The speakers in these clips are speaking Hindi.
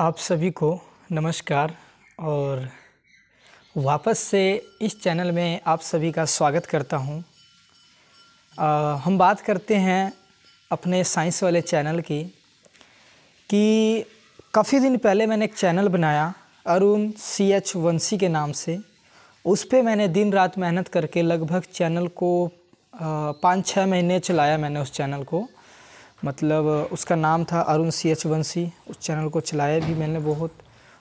आप सभी को नमस्कार और वापस से इस चैनल में आप सभी का स्वागत करता हूं आ, हम बात करते हैं अपने साइंस वाले चैनल की कि काफ़ी दिन पहले मैंने एक चैनल बनाया अरुण सी एच वंशी के नाम से उस पर मैंने दिन रात मेहनत करके लगभग चैनल को पाँच छः महीने चलाया मैंने उस चैनल को मतलब उसका नाम था अरुण सी एच वंशी उस चैनल को चलाया भी मैंने बहुत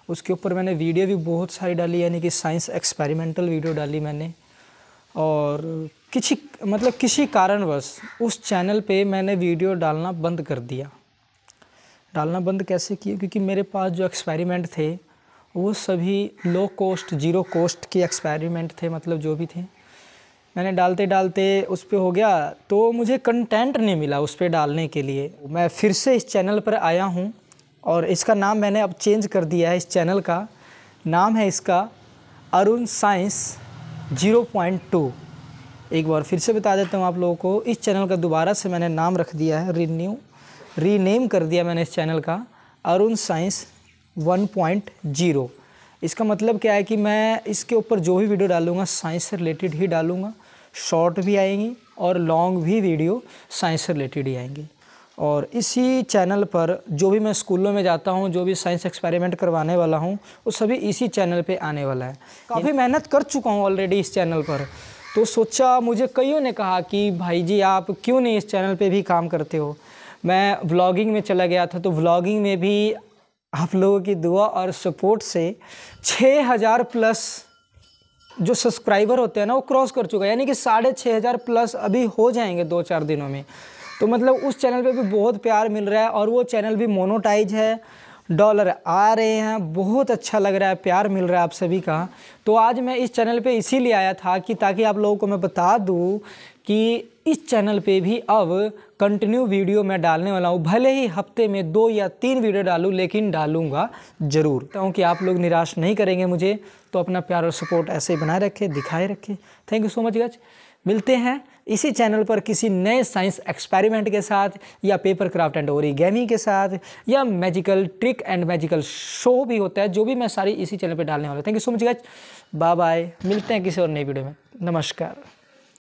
उसके ऊपर मैंने वीडियो भी बहुत सारी डाली यानी कि साइंस एक्सपेरिमेंटल वीडियो डाली मैंने और किसी मतलब किसी कारणवश उस चैनल पे मैंने वीडियो डालना बंद कर दिया डालना बंद कैसे किया क्योंकि मेरे पास जो एक्सपेरिमेंट थे वो सभी लो कॉस्ट ज़ीरो कॉस्ट के एक्सपेरिमेंट थे मतलब जो भी थे मैंने डालते डालते उस पर हो गया तो मुझे कंटेंट नहीं मिला उस पर डालने के लिए मैं फिर से इस चैनल पर आया हूँ और इसका नाम मैंने अब चेंज कर दिया है इस चैनल का नाम है इसका Arun science zero point two एक बार फिर से बता देता हूँ आप लोगों को इस चैनल का दोबारा से मैंने नाम रख दिया है रीन्यू रीनेम कर दिया मैंने इस चैनल का Arun science one point zero इसका मतलब क्या है कि मैं इसके ऊपर जो भी वीडियो डालूँगा साइंस से रिलेटेड ही डालूँगा शॉर्ट भी आएंगी और लॉन्ग भी वीडियो साइंस से रिलेटेड ही आएंगी और इसी चैनल पर जो भी मैं स्कूलों में जाता हूँ जो भी साइंस एक्सपेरिमेंट करवाने वाला हूँ वो सभी इसी चैनल पे आने वाला है काफ़ी मेहनत कर चुका हूँ ऑलरेडी इस चैनल पर तो सोचा मुझे कईयों ने कहा कि भाई जी आप क्यों नहीं इस चैनल पे भी काम करते हो मैं व्लॉगिंग में चला गया था तो व्लॉगिंग में भी आप लोगों की दुआ और सपोर्ट से छः प्लस जो सब्सक्राइबर होते हैं ना वो क्रॉस कर चुका है यानी कि साढ़े छः हज़ार प्लस अभी हो जाएंगे दो चार दिनों में तो मतलब उस चैनल पे भी बहुत प्यार मिल रहा है और वो चैनल भी मोनोटाइज है डॉलर आ रहे हैं बहुत अच्छा लग रहा है प्यार मिल रहा है आप सभी का तो आज मैं इस चैनल पे इसीलिए आया था कि ताकि आप लोगों को मैं बता दूँ कि इस चैनल पे भी अब कंटिन्यू वीडियो मैं डालने वाला हूँ भले ही हफ्ते में दो या तीन वीडियो डालूँ लेकिन डालूँगा ज़रूर क्योंकि तो आप लोग निराश नहीं करेंगे मुझे तो अपना प्यार और सपोर्ट ऐसे ही बनाए रखें दिखाए रखें थैंक यू सो मच गज मिलते हैं इसी चैनल पर किसी नए साइंस एक्सपेरिमेंट के साथ या पेपर क्राफ्ट एंड ओरिगेमी के साथ या magical trick and magical show भी होता है जो भी मैं सारी इसी चैनल पर डालने वाला थैंक यू सो मच गच बाय बाय मिलते हैं किसी और नई वीडियो में नमस्कार